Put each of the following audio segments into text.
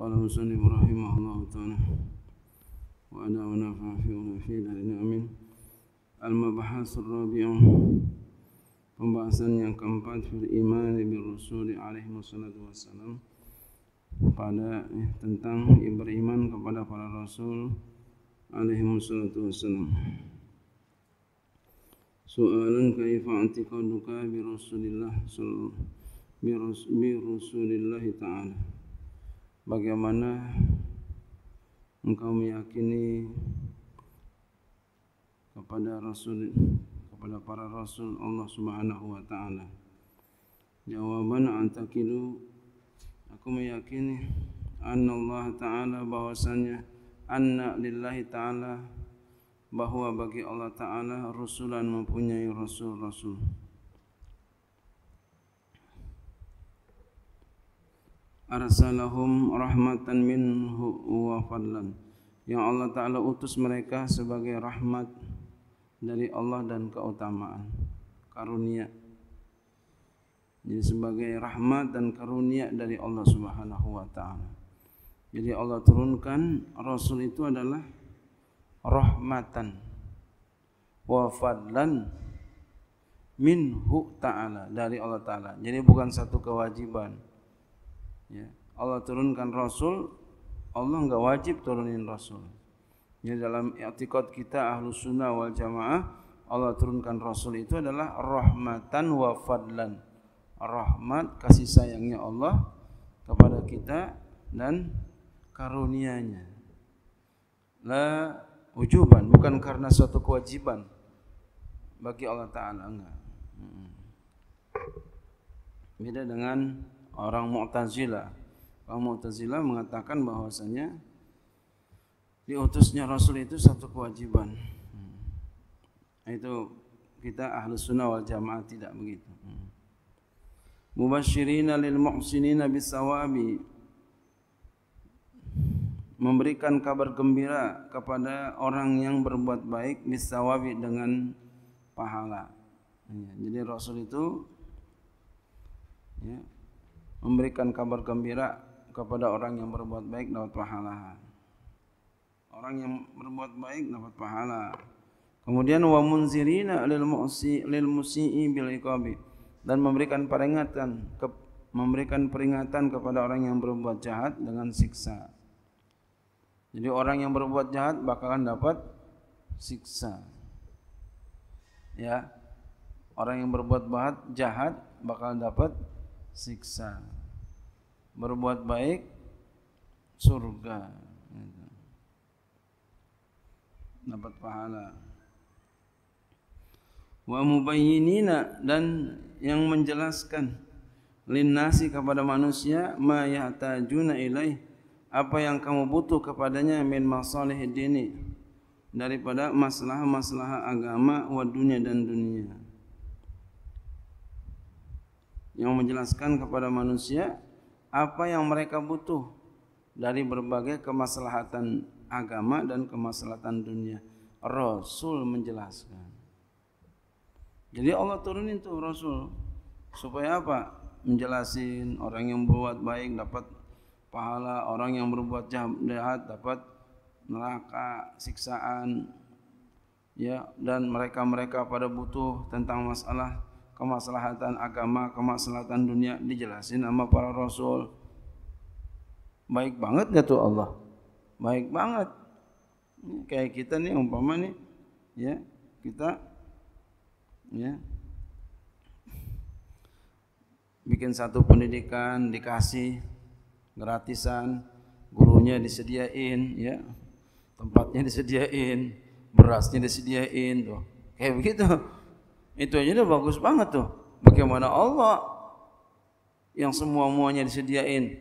قال المسلم Allah الله تعالى وأنا ونفع في في دارنا amin المبحث الرابع pembahasan yang keempat fil iman bil rasul alaihi wassalatu wassalam pada eh, tentang beriman kepada para rasul alaihi wassalatu wassalam Soalan kaifa antiqaduka bi rasulillah bi rasulillah ta'ala bagaimana engkau meyakini kepada rasul kepada para rasul Allah Subhanahu wa taala jawaban antakidu aku meyakini anna Allah taala bahwasanya anna lillahi taala bahwa bagi Allah taala rasulan mempunyai rasul-rasul arsalahum rahmatan minhu wa fadlan yang Allah Ta'ala utus mereka sebagai rahmat dari Allah dan keutamaan karunia jadi sebagai rahmat dan karunia dari Allah Subhanahu wa taala. Jadi Allah turunkan rasul itu adalah rahmatan wa fadlan minhu taala dari Allah taala. Jadi bukan satu kewajiban. ya. Allah turunkan Rasul, Allah enggak wajib turunin Rasul. Ya dalam i'tikad kita ahlu sunnah wal jamaah, Allah turunkan Rasul itu adalah rahmatan wa fadlan. Rahmat kasih sayangnya Allah kepada kita dan karunianya. La ujuban bukan karena suatu kewajiban bagi Allah Ta'ala, enggak. Beda dengan orang Mu'tazilah. Orang Mu'tazilah mengatakan bahwasanya diutusnya Rasul itu satu kewajiban. Hmm. Itu kita ahlu sunnah wal jamaah tidak begitu. Hmm. Mubashirina lil muhsinina bisawabi memberikan kabar gembira kepada orang yang berbuat baik bisawabi dengan pahala. Hmm. jadi Rasul itu ya, memberikan kabar gembira kepada orang yang berbuat baik dapat pahala. Orang yang berbuat baik dapat pahala. Kemudian wa munzirina lil musi lil musii bil iqabi dan memberikan peringatan ke, memberikan peringatan kepada orang yang berbuat jahat dengan siksa. Jadi orang yang berbuat jahat bakalan dapat siksa. Ya. Orang yang berbuat jahat bakalan dapat siksa siksa. Berbuat baik surga. Dapat pahala. Wa mubayyinina dan yang menjelaskan linnasi kepada manusia ma yahtajuna ilaih apa yang kamu butuh kepadanya min masalih dini daripada masalah-masalah agama wa dunia dan dunia yang menjelaskan kepada manusia apa yang mereka butuh dari berbagai kemaslahatan agama dan kemaslahatan dunia. Rasul menjelaskan. Jadi Allah turunin tuh Rasul supaya apa? Menjelasin orang yang berbuat baik dapat pahala, orang yang berbuat jahat dapat neraka, siksaan. Ya, dan mereka-mereka pada butuh tentang masalah kemaslahatan agama, kemaslahatan dunia dijelasin sama para rasul. Baik banget gak tuh Allah? Baik banget. Kayak kita nih umpama nih ya, kita ya bikin satu pendidikan dikasih gratisan, gurunya disediain ya. Tempatnya disediain, berasnya disediain tuh. Kayak begitu. Itu aja udah bagus banget tuh. Bagaimana Allah yang semua-muanya disediain.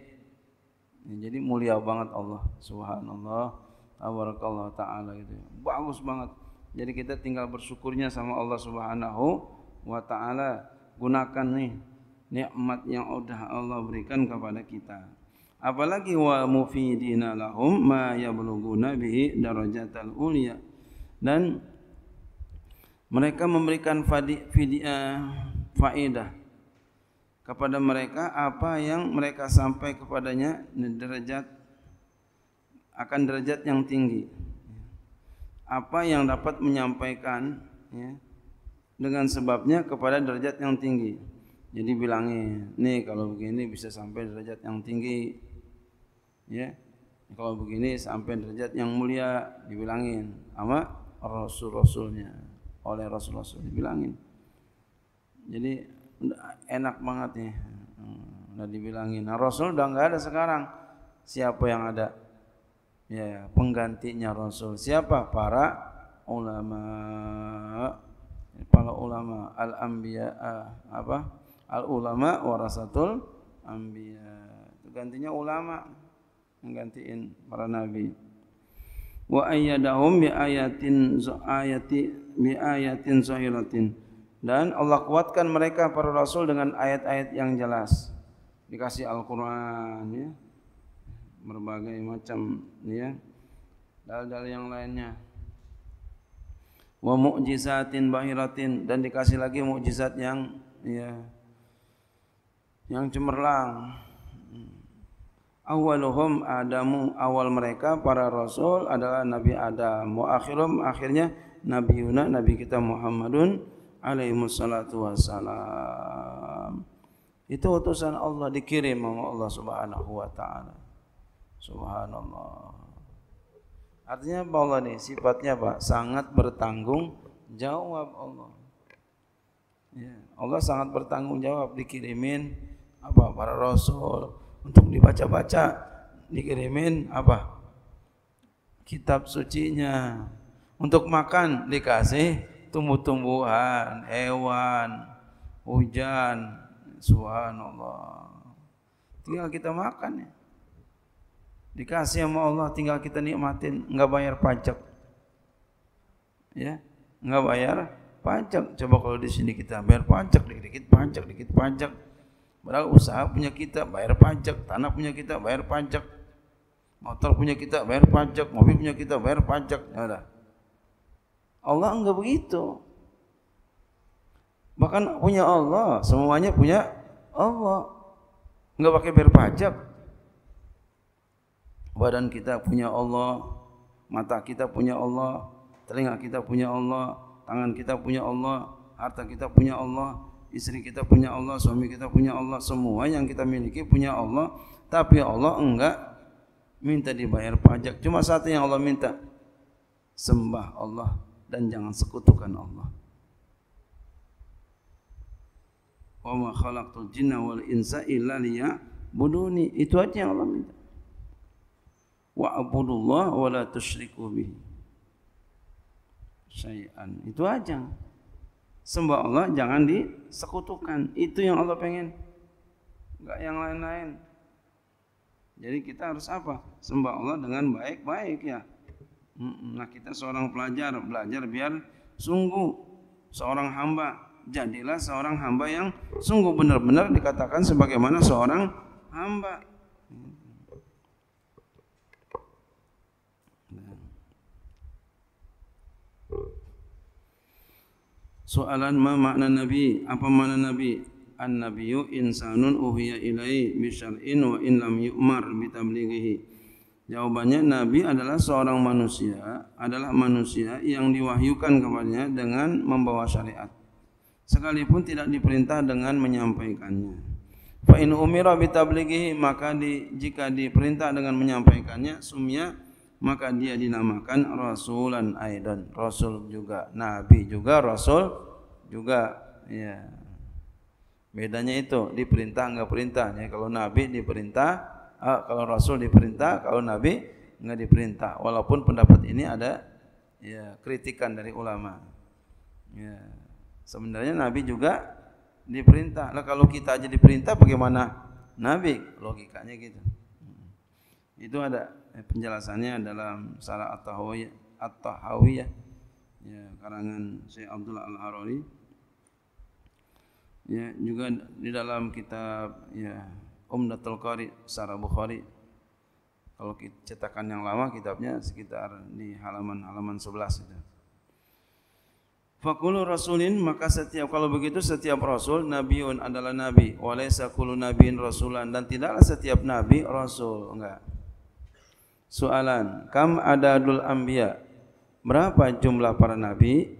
Ya, jadi mulia banget Allah. Subhanallah. Tabarakallah ta'ala gitu. Ya. Bagus banget. Jadi kita tinggal bersyukurnya sama Allah Subhanahu wa taala. Gunakan nih nikmat yang udah Allah berikan kepada kita. Apalagi wa mufidina lahum ma yablughuna bihi darajatal ulia dan mereka memberikan faedah eh, kepada mereka apa yang mereka sampai kepadanya derajat akan derajat yang tinggi apa yang dapat menyampaikan ya, dengan sebabnya kepada derajat yang tinggi jadi bilangnya nih kalau begini bisa sampai derajat yang tinggi ya kalau begini sampai derajat yang mulia dibilangin sama rasul-rasulnya oleh Rasulullah SAW. Dibilangin. Jadi enak banget nih. Hmm, udah dibilangin. Nah, Rasul udah nggak ada sekarang. Siapa yang ada? Ya, penggantinya Rasul. Siapa? Para ulama. Para ulama al-anbiya eh, apa? Al-ulama warasatul anbiya. Gantinya ulama menggantiin para nabi. Wa ayyadahum bi ayatin ayati bi ayatin zahiratin dan Allah kuatkan mereka para rasul dengan ayat-ayat yang jelas dikasih Al-Qur'an ya berbagai macam ya dalil-dalil yang lainnya wa mu'jizatin bahiratin dan dikasih lagi mukjizat yang ya yang cemerlang awaluhum adamu awal mereka para rasul adalah nabi adam wa akhirum akhirnya Nabi Yuna Nabi kita Muhammadun alaihi salatu wassalam itu utusan Allah dikirim oleh Allah subhanahu wa ta'ala subhanallah artinya apa Allah nih sifatnya apa sangat bertanggung jawab Allah ya. Allah sangat bertanggung jawab dikirimin apa para rasul untuk dibaca-baca dikirimin apa kitab sucinya nya untuk makan dikasih tumbuh-tumbuhan, hewan, hujan, subhanallah. Tinggal kita makan ya. Dikasih sama Allah tinggal kita nikmatin, enggak bayar pajak. Ya, enggak bayar pajak. Coba kalau di sini kita bayar pajak dikit-dikit pajak, dikit pajak. Padahal usaha punya kita bayar pajak, tanah punya kita bayar pajak, motor punya kita bayar pajak, mobil punya kita bayar pajak. Ya udah. Allah enggak begitu. Bahkan punya Allah, semuanya punya Allah. Enggak pakai bayar pajak. Badan kita punya Allah, mata kita punya Allah, telinga kita punya Allah, tangan kita punya Allah, harta kita punya Allah, istri kita punya Allah, suami kita punya Allah, semua yang kita miliki punya Allah, tapi Allah enggak minta dibayar pajak. Cuma satu yang Allah minta, sembah Allah dan jangan sekutukan Allah. Wa ma khalaqtul jinna wal insa illa liya'buduni. Itu aja yang Allah minta. Wa abudullah wa la tusyriku bihi. Syai'an. Itu aja. Sembah Allah jangan disekutukan. Itu yang Allah pengen. Enggak yang lain-lain. Jadi kita harus apa? Sembah Allah dengan baik-baik ya. Nah kita seorang pelajar belajar biar sungguh seorang hamba jadilah seorang hamba yang sungguh benar-benar dikatakan sebagaimana seorang hamba. Soalan ma makna Nabi? Apa makna Nabi? An-nabiyyu insanun uhiya ilai bi syar'in wa in lam yu'mar bi Jawabannya Nabi adalah seorang manusia, adalah manusia yang diwahyukan kepadanya dengan membawa syariat. Sekalipun tidak diperintah dengan menyampaikannya. Fa in umira bitablighihi maka di, jika diperintah dengan menyampaikannya sumya maka dia dinamakan rasulan aidan, rasul juga, nabi juga, rasul juga. Ya. Bedanya itu diperintah enggak perintah. Ya, kalau nabi diperintah Ah, kalau Rasul diperintah, kalau Nabi nggak diperintah. Walaupun pendapat ini ada ya, kritikan dari ulama. Ya. Sebenarnya Nabi juga diperintah. Nah, kalau kita aja diperintah bagaimana Nabi? Logikanya gitu. Hmm. Itu ada eh, penjelasannya dalam Salah At-Tahawiyah, at ya, karangan Syekh Abdullah Al-Harari. Ya, juga di dalam kitab ya Umdatul Qari Sarah Bukhari kalau cetakan yang lama kitabnya sekitar di halaman-halaman 11 itu. Fakulu rasulin maka setiap kalau begitu setiap rasul nabiun adalah nabi walaysa kullu nabiin rasulan dan tidaklah setiap nabi rasul enggak. Soalan kam adadul anbiya berapa jumlah para nabi?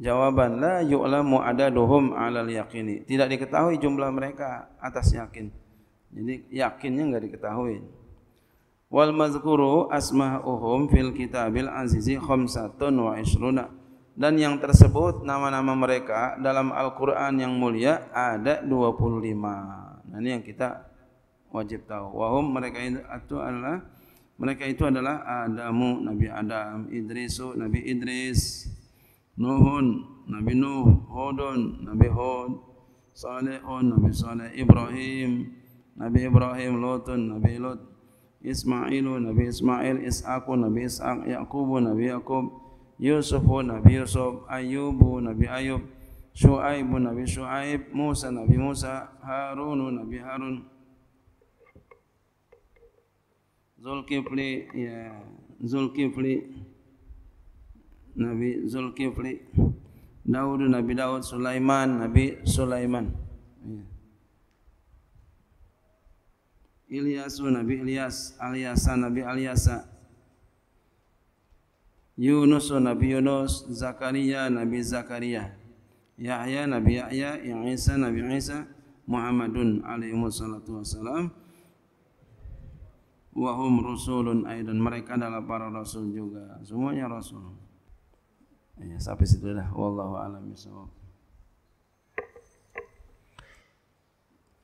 Jawaban la yu'lamu adaduhum alal yaqini tidak diketahui jumlah mereka atas yakin. Jadi yakinnya enggak diketahui. Wal mazkuru asma'uhum fil kitabil azizi khamsatun wa isruna. Dan yang tersebut nama-nama mereka dalam Al-Quran yang mulia ada 25. Nah, ini yang kita wajib tahu. Wahum mereka itu adalah mereka itu adalah Adamu Nabi Adam, Idrisu Nabi Idris, Nuhun Nabi Nuh, Hudun Nabi Hud, Salihun Nabi Saleh, Ibrahim, Nabi Ibrahim, Lutun, Nabi Lut, Ismailu, Nabi Ismail, Is'aku, Nabi Is'ak, Yaqubu, Nabi Yaqub, Yusufu, Nabi Yusuf, Ayubu, Nabi Ayub, Shu'aibu, Nabi Shu'aib, Musa, Nabi Musa, Harunu, Nabi Harun, Zulkifli, ya, Zulkifli, Nabi Zulkifli, Daud, Nabi Daud, Sulaiman, Nabi Sulaiman. Ya. Ilyasu Nabi Ilyas Aliasa Nabi Aliasa Yunus Nabi Yunus Zakaria Nabi Zakaria Yahya Nabi Yahya Isa Nabi Isa Muhammadun alaihi wassalatu wassalam Wahum rusulun aidan mereka adalah para rasul juga semuanya rasul ya sampai situ dah wallahu alam bisawab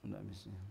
enggak bisa